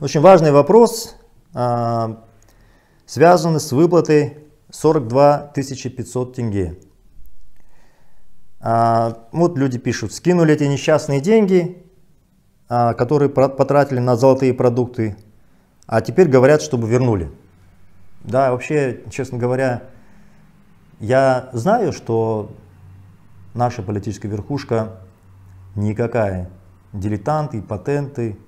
Очень важный вопрос, а, связанный с выплатой 42 500 тенге. А, вот люди пишут, скинули эти несчастные деньги, а, которые потратили на золотые продукты, а теперь говорят, чтобы вернули. Да, вообще, честно говоря, я знаю, что наша политическая верхушка никакая. Дилетанты, патенты,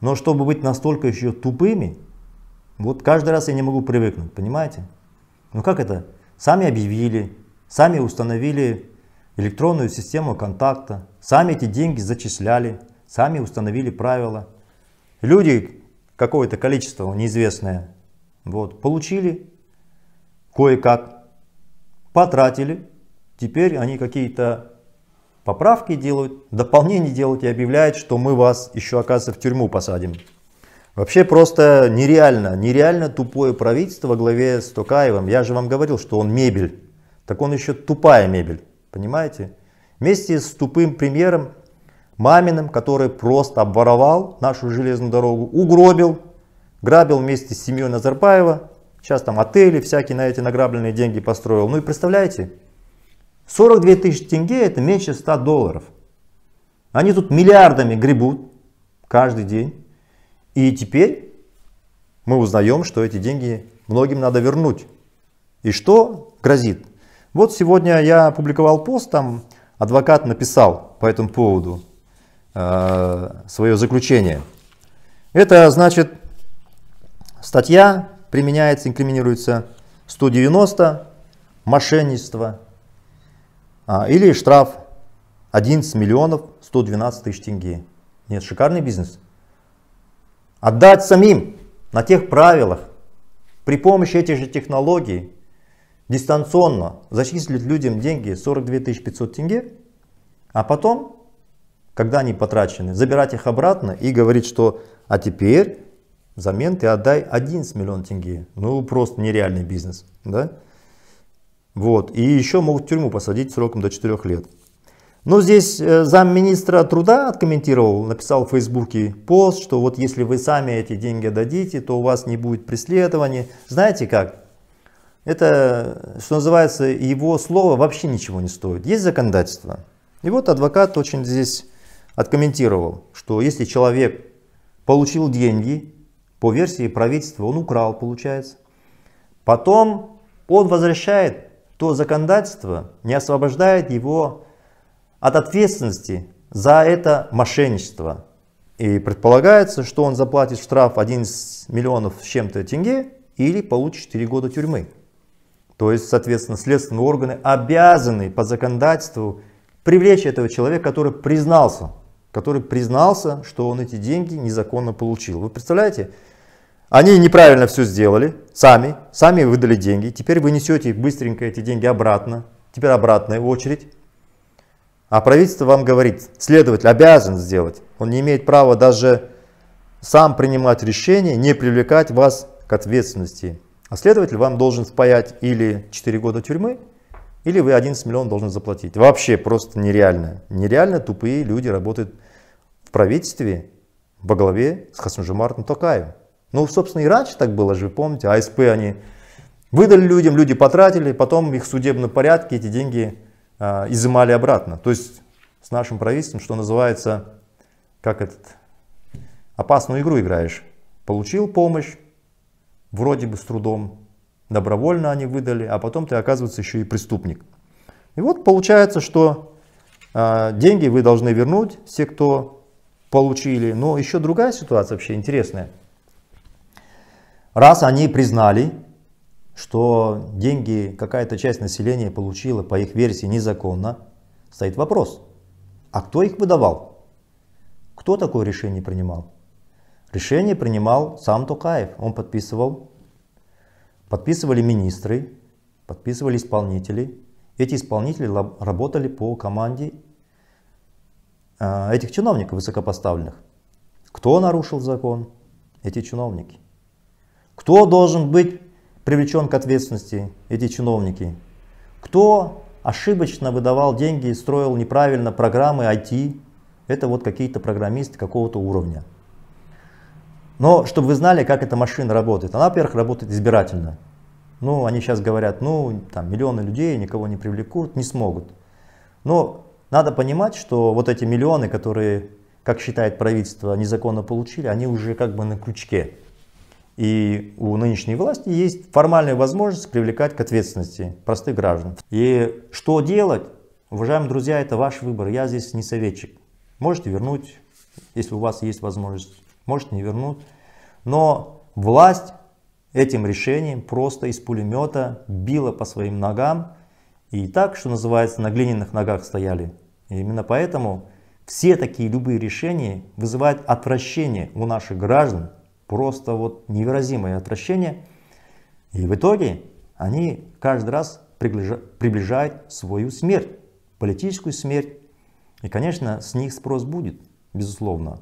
но чтобы быть настолько еще тупыми, вот каждый раз я не могу привыкнуть, понимаете? Ну как это? Сами объявили, сами установили электронную систему контакта, сами эти деньги зачисляли, сами установили правила. Люди, какое-то количество неизвестное, вот, получили кое-как, потратили, теперь они какие-то поправки делают, дополнения делают и объявляют, что мы вас еще, оказывается, в тюрьму посадим. Вообще просто нереально, нереально тупое правительство во главе с Токаевым. Я же вам говорил, что он мебель. Так он еще тупая мебель, понимаете? Вместе с тупым премьером Маминым, который просто обворовал нашу железную дорогу, угробил, грабил вместе с семьей Назарбаева. Сейчас там отели всякие на эти награбленные деньги построил. Ну и представляете, 42 тысячи тенге это меньше 100 долларов. Они тут миллиардами гребут каждый день. И теперь мы узнаем, что эти деньги многим надо вернуть. И что грозит? Вот сегодня я опубликовал пост, там адвокат написал по этому поводу э, свое заключение. Это значит, статья применяется, инкриминируется 190, мошенничество, а, или штраф 11 миллионов 112 тысяч тенге. Нет, шикарный бизнес. Отдать самим на тех правилах, при помощи этих же технологий, дистанционно зачислить людям деньги 42 500 тенге, а потом, когда они потрачены, забирать их обратно и говорить, что а теперь взамен ты отдай 11 миллион тенге. Ну, просто нереальный бизнес. Да? Вот. И еще могут в тюрьму посадить сроком до 4 лет. Но здесь э, замминистра труда откомментировал, написал в Фейсбуке пост, что вот если вы сами эти деньги дадите, то у вас не будет преследования. Знаете как? Это, что называется, его слово вообще ничего не стоит. Есть законодательство. И вот адвокат очень здесь откомментировал, что если человек получил деньги, по версии правительства он украл, получается, потом он возвращает то законодательство не освобождает его от ответственности за это мошенничество. И предполагается, что он заплатит штраф 11 миллионов с чем-то тенге или получит 4 года тюрьмы. То есть, соответственно, следственные органы обязаны по законодательству привлечь этого человека, который признался, который признался, что он эти деньги незаконно получил. Вы представляете? Они неправильно все сделали, сами, сами выдали деньги, теперь вы несете быстренько эти деньги обратно, теперь обратная очередь. А правительство вам говорит, следователь обязан сделать, он не имеет права даже сам принимать решение, не привлекать вас к ответственности. А следователь вам должен впаять или 4 года тюрьмы, или вы 11 миллионов должны заплатить. Вообще просто нереально. Нереально тупые люди работают в правительстве во главе с Хасмужемартом Токаевым. Ну, собственно, и раньше так было же, вы помните, АСП они выдали людям, люди потратили, потом их в судебном порядке эти деньги э, изымали обратно. То есть с нашим правительством, что называется, как этот, опасную игру играешь. Получил помощь, вроде бы с трудом, добровольно они выдали, а потом ты оказывается еще и преступник. И вот получается, что э, деньги вы должны вернуть, все, кто получили. Но еще другая ситуация вообще интересная – Раз они признали, что деньги какая-то часть населения получила, по их версии, незаконно, стоит вопрос, а кто их выдавал? Кто такое решение принимал? Решение принимал сам Тукаев, он подписывал, подписывали министры, подписывали исполнители. Эти исполнители работали по команде э, этих чиновников высокопоставленных. Кто нарушил закон? Эти чиновники. Кто должен быть привлечен к ответственности, эти чиновники? Кто ошибочно выдавал деньги и строил неправильно программы IT? Это вот какие-то программисты какого-то уровня. Но чтобы вы знали, как эта машина работает. Она, во-первых, работает избирательно. Ну, они сейчас говорят, ну, там миллионы людей никого не привлекут, не смогут. Но надо понимать, что вот эти миллионы, которые, как считает правительство, незаконно получили, они уже как бы на крючке. И у нынешней власти есть формальная возможность привлекать к ответственности простых граждан. И что делать? Уважаемые друзья, это ваш выбор. Я здесь не советчик. Можете вернуть, если у вас есть возможность. Можете не вернуть. Но власть этим решением просто из пулемета била по своим ногам. И так, что называется, на глиняных ногах стояли. И именно поэтому все такие любые решения вызывают отвращение у наших граждан, просто вот невыразимое отвращение. И в итоге они каждый раз приближают свою смерть, политическую смерть. И, конечно, с них спрос будет, безусловно.